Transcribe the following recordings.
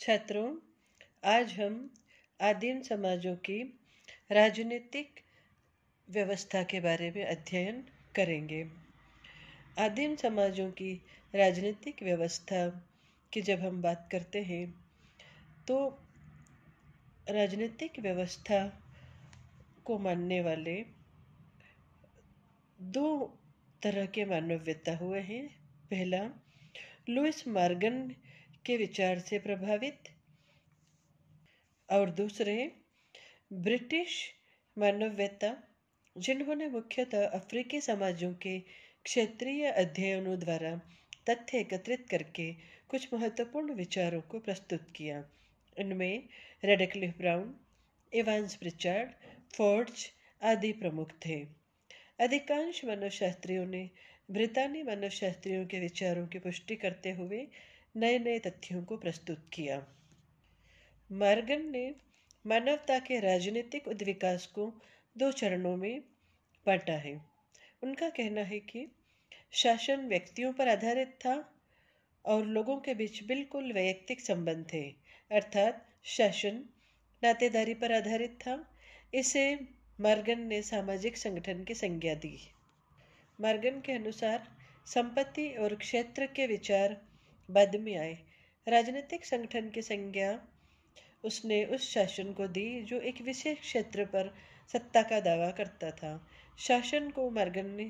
छात्रों आज हम आदिम समाजों की राजनीतिक व्यवस्था के बारे में अध्ययन करेंगे आदिम समाजों की राजनीतिक व्यवस्था की जब हम बात करते हैं तो राजनीतिक व्यवस्था को मानने वाले दो तरह के मानव्यता हुए हैं पहला लुइस मार्गन के विचार से प्रभावित और दूसरे ब्रिटिश मानवव्यता जिन्होंने मुख्यतः अफ्रीकी समाजों के क्षेत्रीय अध्ययनों द्वारा तथ्य एकत्रित करके कुछ महत्वपूर्ण विचारों को प्रस्तुत किया इनमें Radcliffe Brown Evans Pritchard Fortes आदि प्रमुख थे अधिकांश मानवशास्त्रियों ने ब्रितानी मानवशास्त्रियों के विचारों की पुष्टि करते हुए नए नए तथ्यों को प्रस्तुत किया मार्गन ने मानवता के राजनीतिक उद्विकास को दो चरणों में बांटा है उनका कहना है कि शासन व्यक्तियों पर आधारित था और लोगों के बीच बिल्कुल वैयक्तिक संबंध थे अर्थात शासन नातेदारी पर आधारित था इसे मार्गन ने सामाजिक संगठन की संज्ञा दी मार्गन के अनुसार संपत्ति और क्षेत्र के विचार बाद में आए राजनीतिक संगठन की संज्ञा उसने उस शासन को दी जो एक विशेष क्षेत्र पर सत्ता का दावा करता था शासन को मार्गन ने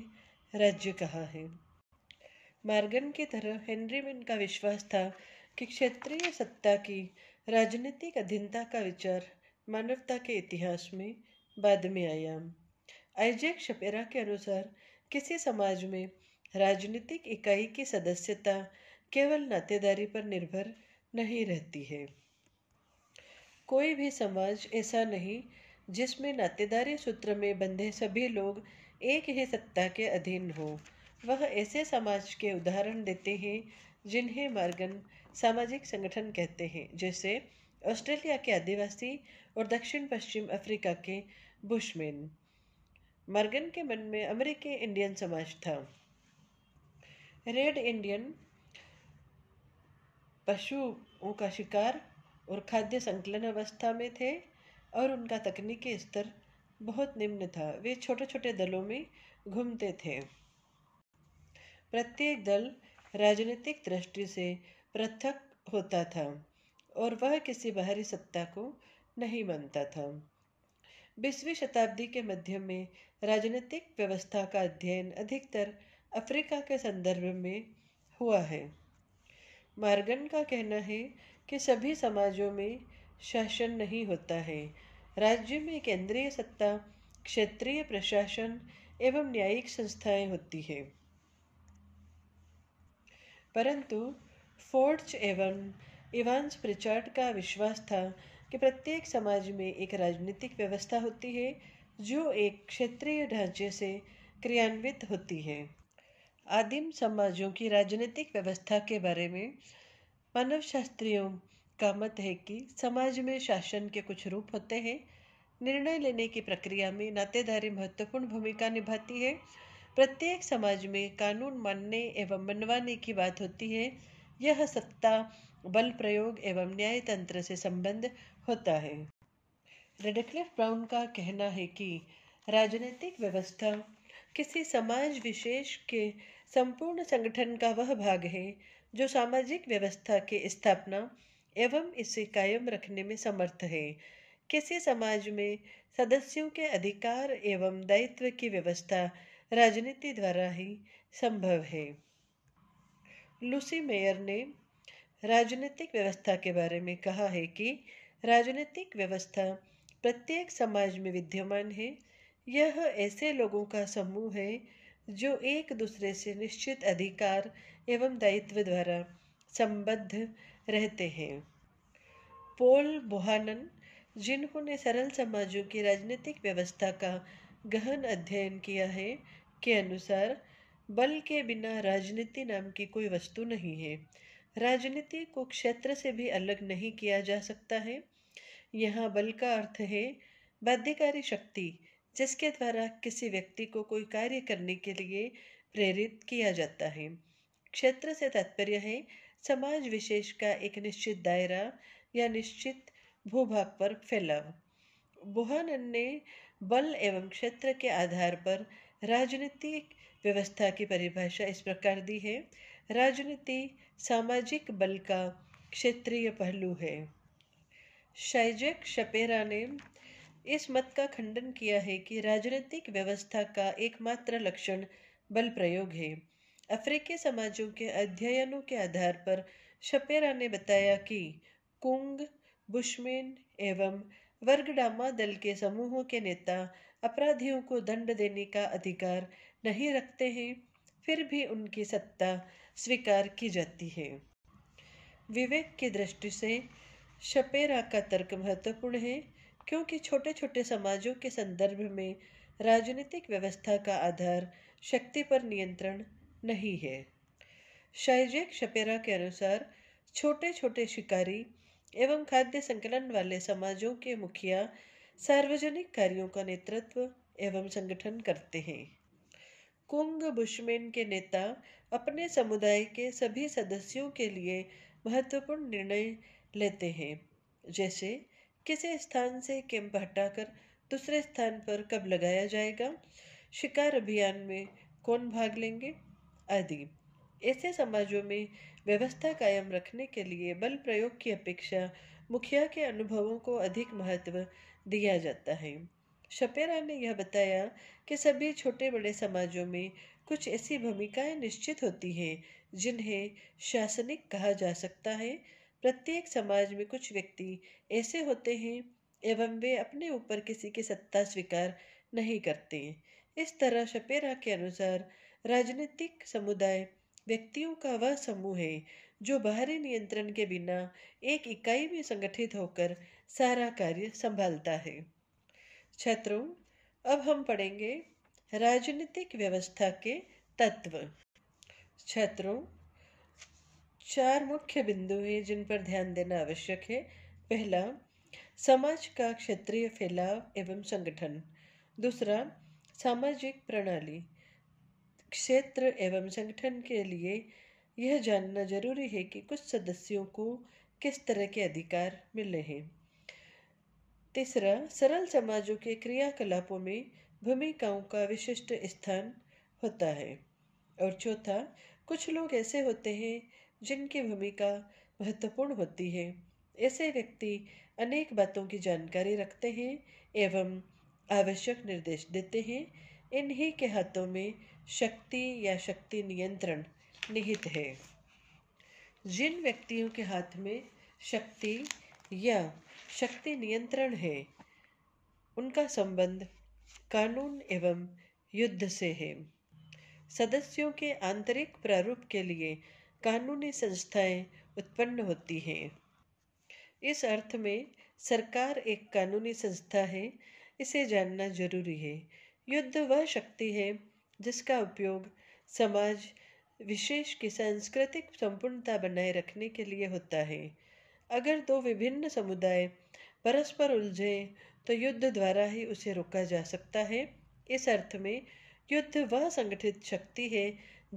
राज्य कहा है मार्गन की तरह हेनरी हेनरीमैन का विश्वास था कि क्षेत्रीय सत्ता की राजनीतिक अधीनता का विचार मानवता के इतिहास में बाद में आया आइजैक शपेरा के अनुसार किसी समाज में राजनीतिक इकाई की सदस्यता केवल नातेदारी पर निर्भर नहीं रहती है कोई भी समाज ऐसा नहीं जिसमें नातेदारी सूत्र में बंधे सभी लोग एक ही सत्ता के अधीन हो वह ऐसे समाज के उदाहरण देते हैं जिन्हें मार्गन सामाजिक संगठन कहते हैं जैसे ऑस्ट्रेलिया के आदिवासी और दक्षिण पश्चिम अफ्रीका के बुशमैन मार्गन के मन में अमेरिकी इंडियन समाज था रेड इंडियन पशुओं का शिकार और खाद्य संकलन अवस्था में थे और उनका तकनीकी स्तर बहुत निम्न था वे छोटे छोटे दलों में घूमते थे प्रत्येक दल राजनीतिक दृष्टि से पृथक होता था और वह किसी बाहरी सत्ता को नहीं मानता था बीसवीं शताब्दी के मध्य में राजनीतिक व्यवस्था का अध्ययन अधिकतर अफ्रीका के संदर्भ में हुआ है मार्गन का कहना है कि सभी समाजों में शासन नहीं होता है राज्य में केंद्रीय सत्ता क्षेत्रीय प्रशासन एवं न्यायिक संस्थाएं होती है परंतु फोर्ट्स एवं इवांस प्रिचार्ड का विश्वास था कि प्रत्येक समाज में एक राजनीतिक व्यवस्था होती है जो एक क्षेत्रीय ढांचे से क्रियान्वित होती है आदिम समाजों की राजनीतिक व्यवस्था के बारे में मानव शास्त्रियों का मत है कि समाज में शासन के कुछ रूप होते हैं निर्णय लेने की प्रक्रिया में नातेदारी महत्वपूर्ण भूमिका निभाती है प्रत्येक समाज में कानून मानने एवं मनवाने की बात होती है यह सत्ता बल प्रयोग एवं न्याय तंत्र से संबंध होता है रेडक्लिफ ब्राउन का कहना है कि राजनीतिक व्यवस्था किसी समाज विशेष के संपूर्ण संगठन का वह भाग है जो सामाजिक व्यवस्था की स्थापना एवं इसे कायम रखने में समर्थ है किसी समाज में सदस्यों के अधिकार एवं दायित्व की व्यवस्था राजनीति द्वारा ही संभव है लूसी मेयर ने राजनीतिक व्यवस्था के बारे में कहा है कि राजनीतिक व्यवस्था प्रत्येक समाज में विद्यमान है यह ऐसे लोगों का समूह है जो एक दूसरे से निश्चित अधिकार एवं दायित्व द्वारा संबद्ध रहते हैं पोल बोहानन जिन्होंने सरल समाजों की राजनीतिक व्यवस्था का गहन अध्ययन किया है के अनुसार बल के बिना राजनीति नाम की कोई वस्तु नहीं है राजनीति को क्षेत्र से भी अलग नहीं किया जा सकता है यहाँ बल का अर्थ है बाध्यकारी शक्ति जिसके द्वारा किसी व्यक्ति को कोई कार्य करने के लिए प्रेरित किया जाता है क्षेत्र से तात्पर्य है समाज विशेष का एक निश्चित दायरा या निश्चित भूभाग पर फैलाव बुहानन ने बल एवं क्षेत्र के आधार पर राजनीतिक व्यवस्था की परिभाषा इस प्रकार दी है राजनीति सामाजिक बल का क्षेत्रीय पहलू है शैजक शपेरा ने इस मत का खंडन किया है कि राजनीतिक व्यवस्था का एकमात्र लक्षण बल प्रयोग है अफ्रीकी समाजों के अध्ययनों के आधार पर शपेरा ने बताया कि कुंग बुशमैन एवं वर्गडामा दल के समूहों के नेता अपराधियों को दंड देने का अधिकार नहीं रखते हैं फिर भी उनकी सत्ता स्वीकार की जाती है विवेक की दृष्टि से शपेरा का तर्क महत्वपूर्ण है क्योंकि छोटे छोटे समाजों के संदर्भ में राजनीतिक व्यवस्था का आधार शक्ति पर नियंत्रण नहीं है शैजेक शपेरा के अनुसार छोटे छोटे शिकारी एवं खाद्य संकलन वाले समाजों के मुखिया सार्वजनिक कार्यों का नेतृत्व एवं संगठन करते हैं कुंग बुशमेन के नेता अपने समुदाय के सभी सदस्यों के लिए महत्वपूर्ण निर्णय लेते हैं जैसे किसी स्थान से कैंप हटाकर दूसरे स्थान पर कब लगाया जाएगा शिकार अभियान में कौन भाग लेंगे आदि ऐसे समाजों में व्यवस्था कायम रखने के लिए बल प्रयोग की अपेक्षा मुखिया के अनुभवों को अधिक महत्व दिया जाता है शपेरा ने यह बताया कि सभी छोटे बड़े समाजों में कुछ ऐसी भूमिकाएं निश्चित होती हैं जिन्हें शासनिक कहा जा सकता है प्रत्येक समाज में कुछ व्यक्ति ऐसे होते हैं एवं वे अपने ऊपर किसी की सत्ता स्वीकार नहीं करते इस तरह शपेरा के अनुसार राजनीतिक समुदाय व्यक्तियों का वह समूह है जो बाहरी नियंत्रण के बिना एक इकाई में संगठित होकर सारा कार्य संभालता है छात्रों अब हम पढ़ेंगे राजनीतिक व्यवस्था के तत्व छात्रों चार मुख्य बिंदु हैं जिन पर ध्यान देना आवश्यक है पहला समाज का क्षेत्रीय फैलाव एवं संगठन दूसरा सामाजिक प्रणाली क्षेत्र एवं संगठन के लिए यह जानना जरूरी है कि कुछ सदस्यों को किस तरह के अधिकार मिले हैं तीसरा सरल समाजों के क्रियाकलापों में भूमिकाओं का विशिष्ट स्थान होता है और चौथा कुछ लोग ऐसे होते हैं जिनकी भूमिका महत्वपूर्ण होती है ऐसे व्यक्ति अनेक बातों की जानकारी रखते हैं एवं आवश्यक निर्देश देते हैं इन्हीं के हाथों में शक्ति या शक्ति नियंत्रण निहित है जिन व्यक्तियों के हाथ में शक्ति या शक्ति नियंत्रण है उनका संबंध कानून एवं युद्ध से है सदस्यों के आंतरिक प्रारूप के लिए कानूनी संस्थाएं उत्पन्न होती हैं इस अर्थ में सरकार एक कानूनी संस्था है इसे जानना जरूरी है युद्ध वह शक्ति है जिसका उपयोग समाज विशेष की सांस्कृतिक संपूर्णता बनाए रखने के लिए होता है अगर दो विभिन्न समुदाय परस्पर उलझे तो युद्ध द्वारा ही उसे रोका जा सकता है इस अर्थ में युद्ध वह संगठित शक्ति है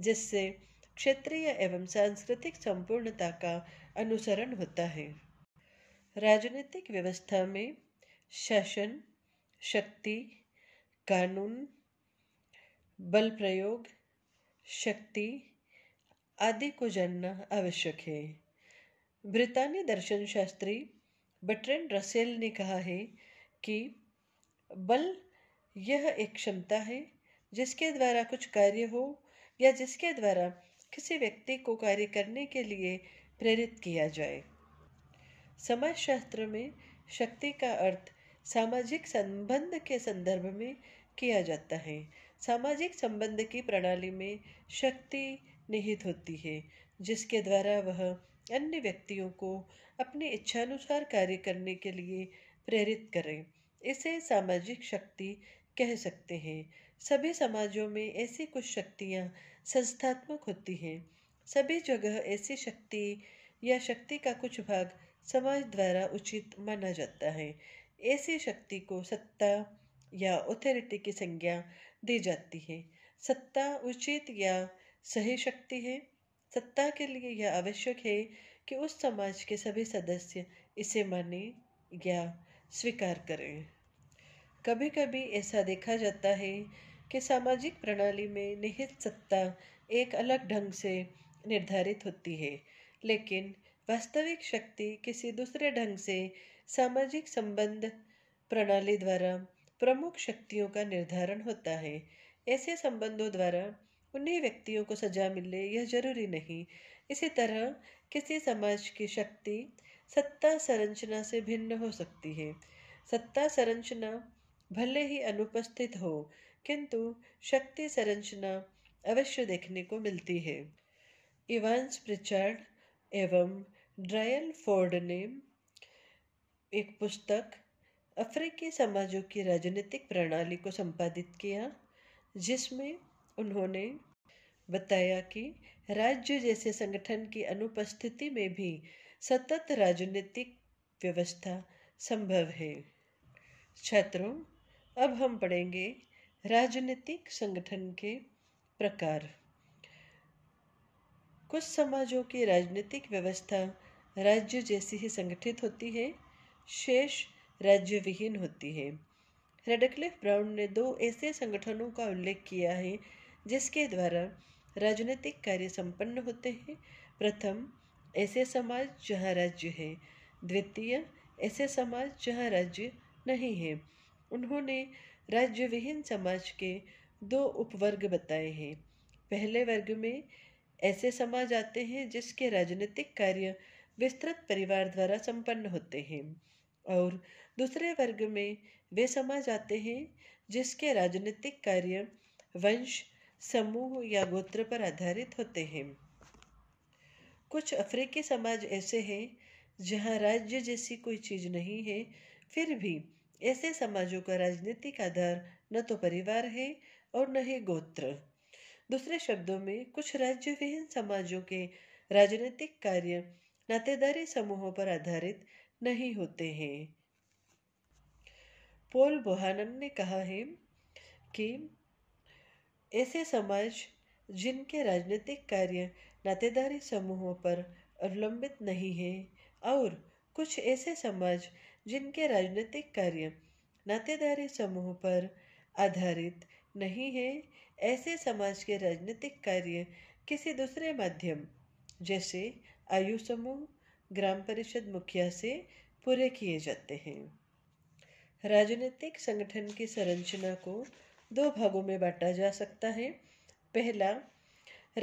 जिससे क्षेत्रीय एवं सांस्कृतिक संपूर्णता का अनुसरण होता है राजनीतिक व्यवस्था में शासन शक्ति कानून बल प्रयोग शक्ति आदि को जानना आवश्यक है ब्रितानी दर्शन शास्त्री बटरन रसेल ने कहा है कि बल यह एक क्षमता है जिसके द्वारा कुछ कार्य हो या जिसके द्वारा किसी व्यक्ति को कार्य करने के लिए प्रेरित किया जाए समाज शास्त्र में शक्ति का अर्थ सामाजिक संबंध के संदर्भ में किया जाता है सामाजिक संबंध की प्रणाली में शक्ति निहित होती है जिसके द्वारा वह अन्य व्यक्तियों को अपनी इच्छानुसार कार्य करने के लिए प्रेरित करें इसे सामाजिक शक्ति कह सकते हैं सभी समाजों में ऐसी कुछ शक्तियाँ संस्थात्मक होती हैं सभी जगह ऐसी शक्ति या शक्ति का कुछ भाग समाज द्वारा उचित माना जाता है ऐसी शक्ति को सत्ता या ऑथोरिटी की संज्ञा दी जाती है सत्ता उचित या सही शक्ति है सत्ता के लिए यह आवश्यक है कि उस समाज के सभी सदस्य इसे माने या स्वीकार करें कभी कभी ऐसा देखा जाता है कि सामाजिक प्रणाली में निहित सत्ता एक अलग ढंग से निर्धारित होती है लेकिन वास्तविक शक्ति किसी दूसरे ढंग से सामाजिक संबंध प्रणाली द्वारा प्रमुख शक्तियों का निर्धारण होता है ऐसे संबंधों द्वारा उन्हीं व्यक्तियों को सजा मिले यह जरूरी नहीं इसी तरह किसी समाज की शक्ति सत्ता संरचना से भिन्न हो सकती है सत्ता संरचना भले ही अनुपस्थित हो किंतु शक्ति संरचना अवश्य देखने को मिलती है इवांस प्रिचर्ड एवं ड्रायल फोर्ड ने एक पुस्तक अफ्रीकी समाजों की राजनीतिक प्रणाली को संपादित किया जिसमें उन्होंने बताया कि राज्य जैसे संगठन की अनुपस्थिति में भी सतत राजनीतिक व्यवस्था संभव है छात्रों अब हम पढ़ेंगे राजनीतिक संगठन के प्रकार कुछ समाजों की राजनीतिक व्यवस्था राज्य जैसी ही संगठित होती है शेष राज्य विहीन होती है रेडक्लिफ ब्राउन ने दो ऐसे संगठनों का उल्लेख किया है जिसके द्वारा राजनीतिक कार्य संपन्न होते हैं प्रथम ऐसे समाज जहाँ राज्य है द्वितीय ऐसे समाज जहाँ राज्य नहीं है उन्होंने राज्य विहीन समाज के दो उपवर्ग बताए हैं पहले वर्ग में ऐसे समाज आते हैं जिसके राजनीतिक कार्य विस्तृत परिवार द्वारा संपन्न होते हैं और दूसरे वर्ग में वे समाज आते हैं जिसके राजनीतिक कार्य वंश समूह या गोत्र पर आधारित होते हैं कुछ अफ्रीकी समाज ऐसे हैं जहाँ राज्य जैसी कोई चीज़ नहीं है फिर भी ऐसे समाजों का राजनीतिक आधार न तो परिवार है और न ही गोत्र दूसरे शब्दों में कुछ राज्य विहीन समाजों के राजनीतिक कार्य नातेदारी समूहों पर आधारित नहीं होते हैं पोल बोहानन ने कहा है कि ऐसे समाज जिनके राजनीतिक कार्य नातेदारी समूहों पर अवलंबित नहीं है और कुछ ऐसे समाज जिनके राजनीतिक कार्य नातेदारी समूह पर आधारित नहीं है ऐसे समाज के राजनीतिक कार्य किसी दूसरे माध्यम जैसे आयु समूह ग्राम परिषद मुखिया से पूरे किए जाते हैं राजनीतिक संगठन की संरचना को दो भागों में बांटा जा सकता है पहला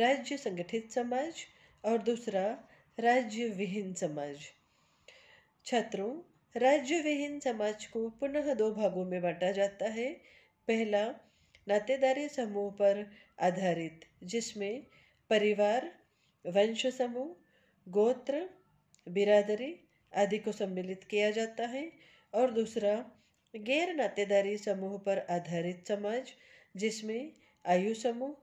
राज्य संगठित समाज और दूसरा राज्य विहीन समाज छात्रों राज्य विहीन समाज को पुनः दो भागों में बांटा जाता है पहला नातेदारी समूह पर आधारित जिसमें परिवार वंश समूह गोत्र बिरादरी आदि को सम्मिलित किया जाता है और दूसरा गैर नातेदारी समूह पर आधारित समाज जिसमें आयु समूह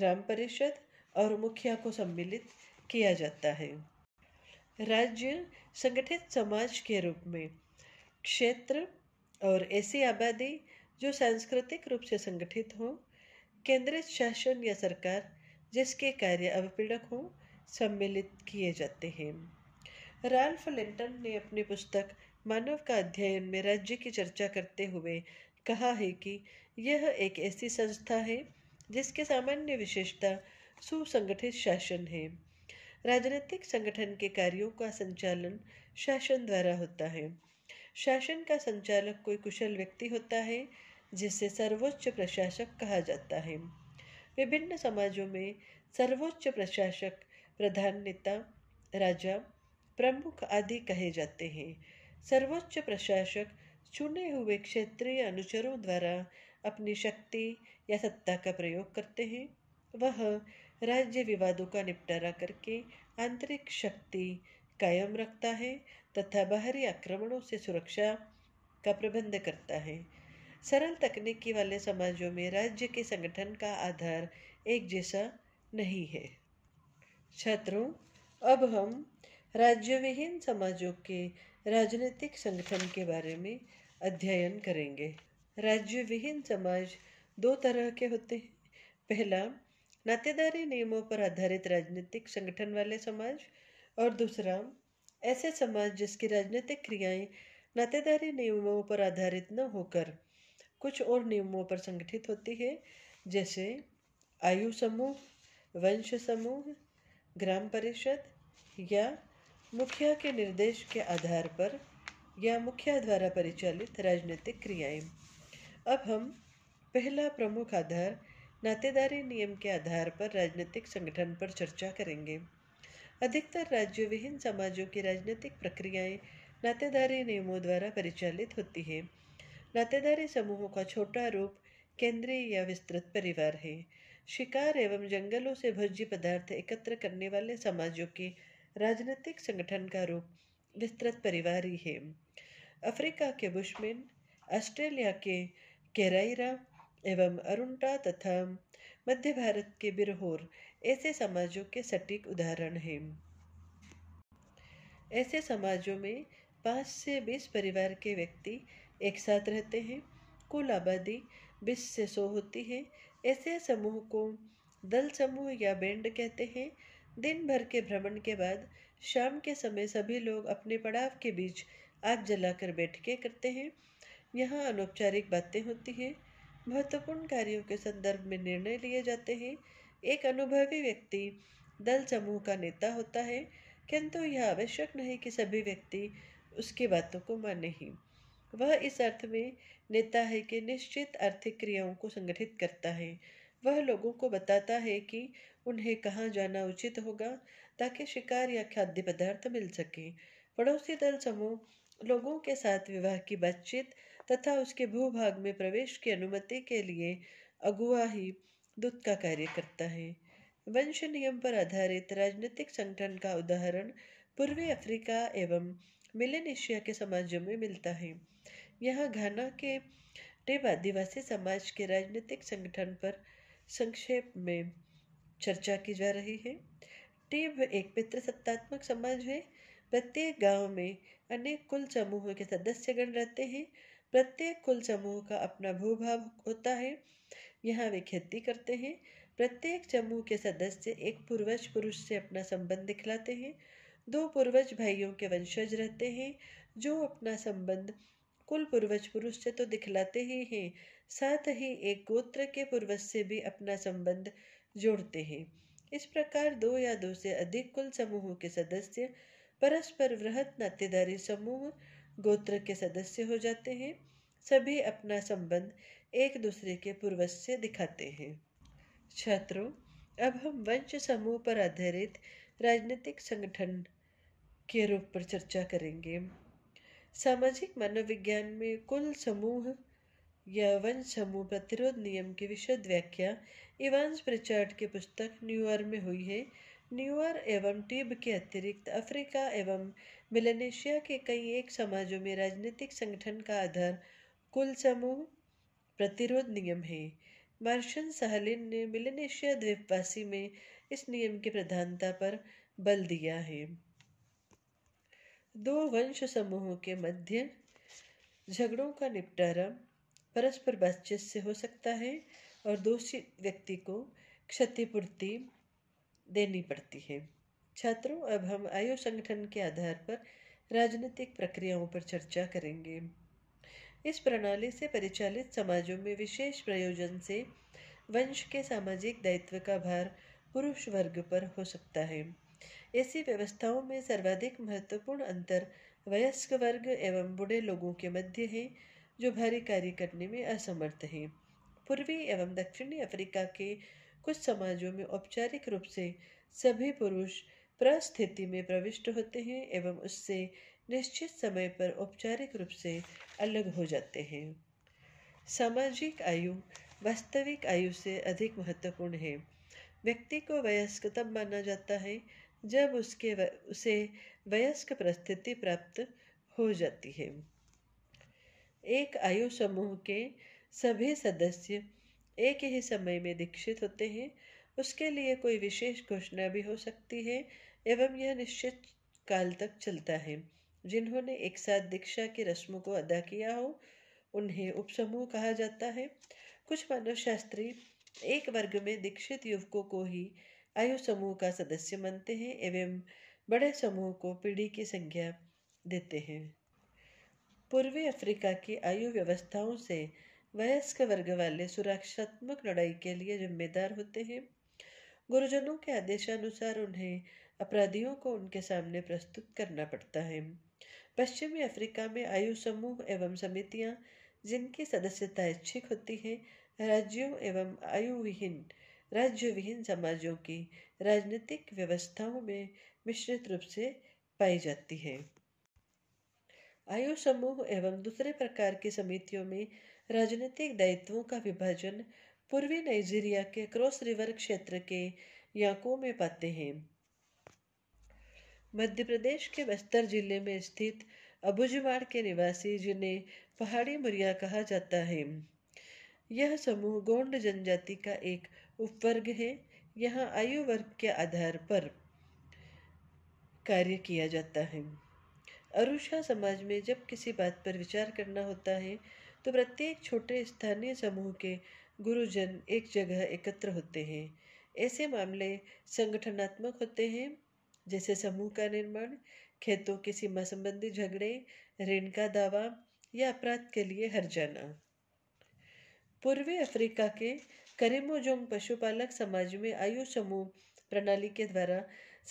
ग्राम परिषद और मुखिया को सम्मिलित किया जाता है राज्य संगठित समाज के रूप में क्षेत्र और ऐसी आबादी जो सांस्कृतिक रूप से संगठित हो केंद्रित शासन या सरकार जिसके कार्य अवपीड़क हों सम्मिलित किए जाते हैं राल्फ लिंटन ने अपनी पुस्तक मानव का अध्ययन में राज्य की चर्चा करते हुए कहा है कि यह एक ऐसी संस्था है जिसके सामान्य विशेषता सुसंगठित शासन है राजनीतिक संगठन के कार्यों का संचालन शासन द्वारा होता है शासन का संचालक कोई कुशल व्यक्ति होता है जिसे सर्वोच्च प्रशासक कहा जाता है विभिन्न समाजों में सर्वोच्च प्रशासक प्रधान नेता राजा प्रमुख आदि कहे जाते हैं सर्वोच्च प्रशासक चुने हुए क्षेत्रीय अनुचरों द्वारा अपनी शक्ति या सत्ता का प्रयोग करते हैं वह राज्य विवादों का निपटारा करके आंतरिक शक्ति कायम रखता है तथा बाहरी आक्रमणों से सुरक्षा का प्रबंध करता है सरल तकनीकी वाले समाजों में राज्य के संगठन का आधार एक जैसा नहीं है छात्रों अब हम राज्य विहीन समाजों के राजनीतिक संगठन के बारे में अध्ययन करेंगे राज्य विहीन समाज दो तरह के होते हैं पहला नातेदारी नियमों पर आधारित राजनीतिक संगठन वाले समाज और दूसरा ऐसे समाज जिसकी राजनीतिक क्रियाएं नातेदारी नियमों पर आधारित न होकर कुछ और नियमों पर संगठित होती है जैसे आयु समूह वंश समूह ग्राम परिषद या मुखिया के निर्देश के आधार पर या मुखिया द्वारा परिचालित राजनीतिक क्रियाएं अब हम पहला प्रमुख आधार नातेदारी नियम के आधार पर राजनीतिक संगठन पर चर्चा करेंगे अधिकतर राज्य विहीन समाजों की राजनीतिक प्रक्रियाएं नातेदारी नियमों द्वारा परिचालित होती है नातेदारी समूहों का छोटा रूप केंद्रीय या विस्तृत परिवार है शिकार एवं जंगलों से भोज्य पदार्थ एकत्र करने वाले समाजों के राजनीतिक संगठन का रूप विस्तृत परिवार ही है अफ्रीका के बुशमिन ऑस्ट्रेलिया के केराइरा एवं अरुणा तथा मध्य भारत के बिरहोर ऐसे समाजों के सटीक उदाहरण हैं ऐसे समाजों में पाँच से बीस परिवार के व्यक्ति एक साथ रहते हैं कुल आबादी बीस से सौ होती है ऐसे समूह को दल समूह या बैंड कहते हैं दिन भर के भ्रमण के बाद शाम के समय सभी लोग अपने पड़ाव के बीच आग जलाकर बैठके करते हैं यहाँ अनौपचारिक बातें होती हैं महत्वपूर्ण कार्यों के संदर्भ में निर्णय लिए जाते हैं एक अनुभवी व्यक्ति दल समूह का नेता होता है किंतु यह आवश्यक नहीं कि सभी व्यक्ति उसकी बातों को माने ही वह इस अर्थ में नेता है कि निश्चित आर्थिक क्रियाओं को संगठित करता है वह लोगों को बताता है कि उन्हें कहाँ जाना उचित होगा ताकि शिकार या खाद्य पदार्थ मिल सके पड़ोसी दल समूह लोगों के साथ विवाह की बातचीत तथा उसके भूभाग में प्रवेश की अनुमति के लिए अगुआ ही दूत का कार्य करता है वंश नियम पर आधारित राजनीतिक संगठन का उदाहरण पूर्वी अफ्रीका एवं मिलन एशिया के समाजों में मिलता है यहाँ घाना के टेब आदिवासी समाज के राजनीतिक संगठन पर संक्षेप में चर्चा की जा रही है टेब एक सत्तात्मक समाज है प्रत्येक गांव में अनेक कुल समूहों के सदस्यगण रहते हैं प्रत्येक कुल समूह का अपना भूभाग होता है यहाँ वे खेती करते हैं प्रत्येक समूह के सदस्य एक पूर्वज पुरुष से अपना संबंध दिखलाते हैं दो पूर्वज भाइयों के वंशज रहते हैं जो अपना संबंध कुल पूर्वज पुरुष से तो दिखलाते ही हैं साथ ही एक गोत्र के पूर्वज से भी अपना संबंध जोड़ते हैं इस प्रकार दो या दो से अधिक कुल समूहों के सदस्य परस्पर वृहत नातेदारी समूह गोत्र के सदस्य हो जाते हैं सभी अपना संबंध एक दूसरे के पूर्वज से दिखाते हैं छात्रों अब हम वंश समूह पर आधारित राजनीतिक संगठन के रूप पर चर्चा करेंगे सामाजिक मनोविज्ञान में कुल समूह या वंश समूह प्रतिरोध नियम की विशद व्याख्या इवान्स प्रिचार्ड की पुस्तक न्यूयॉर्क में हुई है न्यूअर एवं ट्यूब के अतिरिक्त अफ्रीका एवं मिलनेशिया के कई एक समाजों में राजनीतिक संगठन का आधार कुल समूह प्रतिरोध नियम है मार्शन सहलिन ने मिलनेशिया द्वीपवासी में इस नियम की प्रधानता पर बल दिया है दो वंश समूहों के मध्य झगड़ों का निपटारा परस्पर बातचीत से हो सकता है और दोषी व्यक्ति को क्षतिपूर्ति देनी पड़ती है छात्रों अब हम आयु संगठन के आधार पर राजनीतिक प्रक्रियाओं पर चर्चा करेंगे इस प्रणाली से परिचालित समाजों में विशेष प्रयोजन से वंश के सामाजिक दायित्व का भार पुरुष वर्ग पर हो सकता है ऐसी व्यवस्थाओं में सर्वाधिक महत्वपूर्ण अंतर वयस्क वर्ग एवं बूढ़े लोगों के मध्य है जो भारी कार्य करने में असमर्थ हैं पूर्वी एवं दक्षिणी अफ्रीका के कुछ समाजों में औपचारिक रूप से सभी पुरुष प्रस्थिति में प्रविष्ट होते हैं एवं उससे निश्चित समय पर औपचारिक रूप से अलग हो जाते हैं सामाजिक आयु वास्तविक आयु से अधिक महत्वपूर्ण है व्यक्ति को वयस्क तब माना जाता है जब उसके व, उसे वयस्क परिस्थिति प्राप्त हो जाती है एक आयु समूह के सभी सदस्य एक ही समय में दीक्षित होते हैं उसके लिए कोई विशेष घोषणा भी हो सकती है एवं यह निश्चित काल तक चलता है जिन्होंने एक साथ दीक्षा की रस्मों को अदा किया हो उन्हें उपसमूह कहा जाता है कुछ मानव शास्त्री एक वर्ग में दीक्षित युवकों को ही आयु समूह का सदस्य मानते हैं एवं बड़े समूह को पीढ़ी की संख्या देते हैं पूर्वी अफ्रीका की आयु व्यवस्थाओं से वयस्क वर्ग वाले सुरक्षात्मक लड़ाई के लिए जिम्मेदार होते हैं गुरुजनों के आदेशानुसार उन्हें अपराधियों को उनके सामने प्रस्तुत करना पड़ता है पश्चिमी अफ्रीका में आयु समूह एवं समितियां जिनकी सदस्यता ऐच्छिक होती है राज्यों एवं आयु विहीन राज्य विहीन समाजों की राजनीतिक व्यवस्थाओं में मिश्रित रूप से पाई जाती है आयु समूह एवं दूसरे प्रकार की समितियों में राजनीतिक दायित्वों का विभाजन पूर्वी नाइजीरिया के क्रॉस रिवर क्षेत्र के याको में पाते हैं मध्य प्रदेश के बस्तर जिले में स्थित अबुजमाड़ के निवासी जिन्हें पहाड़ी मुरिया कहा जाता है यह समूह गोंड जनजाति का एक उपवर्ग है यहाँ आयु वर्ग के आधार पर कार्य किया जाता है अरुषा समाज में जब किसी बात पर विचार करना होता है तो प्रत्येक छोटे स्थानीय समूह के गुरुजन एक जगह एकत्र होते हैं ऐसे मामले संगठनात्मक होते हैं जैसे समूह का निर्माण खेतों की सीमा संबंधी झगड़े ऋण का दावा या अपराध के लिए हर जाना पूर्वी अफ्रीका के करेमोजोंग पशुपालक समाज में आयु समूह प्रणाली के द्वारा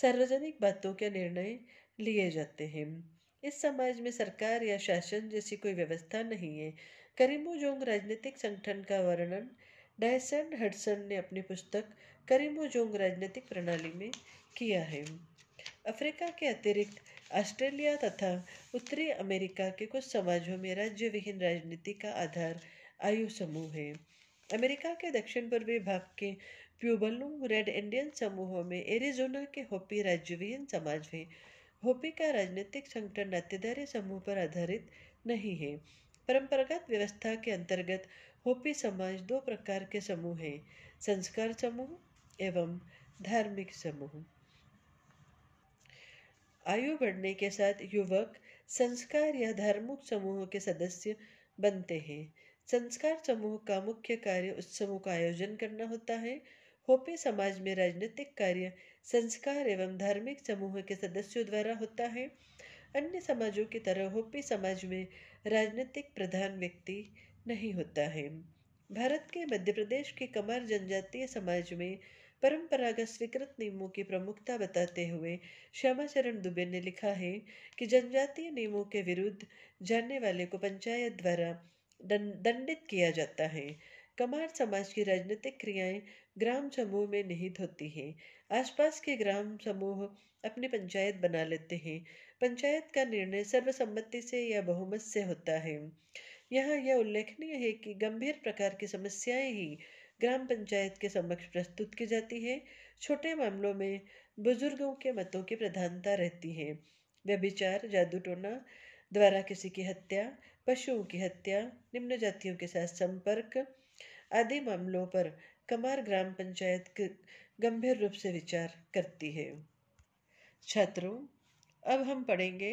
सार्वजनिक बातों के निर्णय लिए जाते हैं इस समाज में सरकार या शासन जैसी कोई व्यवस्था नहीं है करीमो जोंग राजनीतिक संगठन का वर्णन डायसन हडसन ने अपनी पुस्तक करीमो जोंग राजनीतिक प्रणाली में किया है अफ्रीका के अतिरिक्त ऑस्ट्रेलिया तथा उत्तरी अमेरिका के कुछ समाजों में राज्य विहीन राजनीति का आधार आयु समूह है अमेरिका के दक्षिण पूर्वी भाग के प्यूबलुंग रेड इंडियन समूहों में एरिजोना के होपी राज्य विहीन समाज में होपी का राजनीतिक संगठन नातेदारी समूह पर आधारित नहीं है परंपरागत व्यवस्था के अंतर्गत होपी समाज दो प्रकार के समूह हैं संस्कार समूह एवं धार्मिक समूह आयु बढ़ने के साथ युवक संस्कार या धार्मिक समूह के सदस्य बनते हैं संस्कार समूह का मुख्य कार्य उत्सवों का आयोजन करना होता है होपी समाज में राजनीतिक कार्य संस्कार एवं धार्मिक समूह के सदस्यों द्वारा होता है अन्य समाजों की तरह होपी समाज में राजनीतिक प्रधान व्यक्ति नहीं होता है भारत के मध्य प्रदेश के कमर जनजातीय समाज में परंपरागत स्वीकृत नियमों की प्रमुखता बताते हुए श्यामाचरण दुबे ने लिखा है कि जनजातीय नियमों के विरुद्ध जाने वाले को पंचायत द्वारा दंडित किया जाता है कमार समाज की राजनीतिक क्रियाएं ग्राम समूह में निहित होती हैं आसपास के ग्राम समूह अपनी पंचायत बना लेते हैं पंचायत का निर्णय सर्वसम्मति से या बहुमत से होता है यहाँ यह उल्लेखनीय है कि गंभीर प्रकार की समस्याएं ही ग्राम पंचायत के समक्ष प्रस्तुत की जाती है छोटे मामलों में बुजुर्गों के मतों की प्रधानता रहती है व्यभिचार जादू टोना द्वारा किसी की हत्या पशुओं की हत्या निम्न जातियों के साथ संपर्क आदि मामलों पर कमार ग्राम पंचायत गंभीर रूप से विचार करती है छात्रों अब हम पढ़ेंगे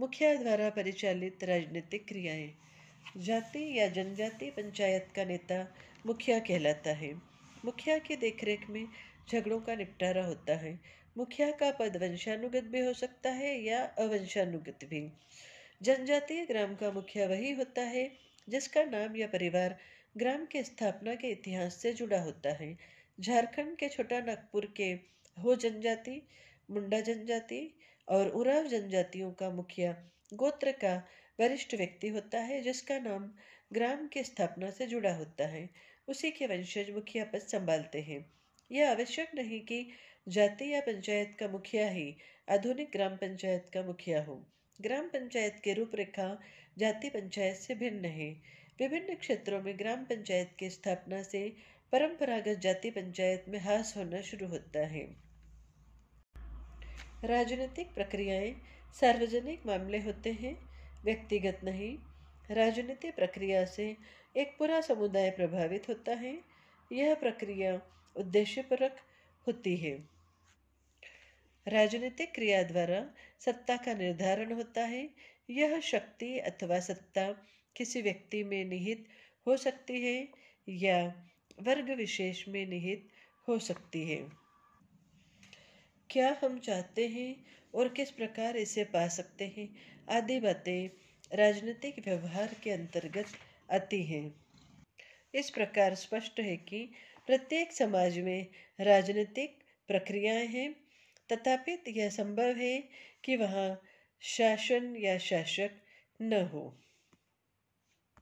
मुखिया द्वारा परिचालित राजनीतिक क्रियाएं जाति या जनजाति पंचायत का नेता मुखिया कहलाता है मुखिया की देखरेख में झगड़ों का निपटारा होता है मुखिया का पद वंशानुगत भी हो सकता है या अवंशानुगत भी जनजातीय ग्राम का मुखिया वही होता है जिसका नाम या परिवार ग्राम के स्थापना के इतिहास से जुड़ा होता है झारखंड के छोटा नागपुर के हो जनजाति मुंडा जनजाति और उराव जनजातियों का मुखिया गोत्र का वरिष्ठ व्यक्ति होता है जिसका नाम ग्राम के स्थापना से जुड़ा होता है उसी के वंशज मुखिया पद संभालते हैं यह आवश्यक नहीं कि जाति या पंचायत का मुखिया ही आधुनिक ग्राम पंचायत का मुखिया हो ग्राम पंचायत के रूपरेखा जाति पंचायत से भिन्न है विभिन्न क्षेत्रों में ग्राम पंचायत की स्थापना से परंपरागत जाति पंचायत में हास होना शुरू होता है राजनीतिक प्रक्रियाएं सार्वजनिक मामले होते हैं व्यक्तिगत नहीं राजनीतिक प्रक्रिया से एक पूरा समुदाय प्रभावित होता है यह प्रक्रिया उद्देश्यपूर्वक होती है राजनीतिक क्रिया द्वारा सत्ता का निर्धारण होता है यह शक्ति अथवा सत्ता किसी व्यक्ति में निहित हो सकती है या वर्ग विशेष में निहित हो सकती है क्या हम चाहते हैं और किस प्रकार इसे पा सकते हैं आदि बातें राजनीतिक व्यवहार के अंतर्गत आती हैं इस प्रकार स्पष्ट है कि प्रत्येक समाज में राजनीतिक प्रक्रियाएं हैं तथापि यह संभव है कि वहाँ शासन या शासक न हो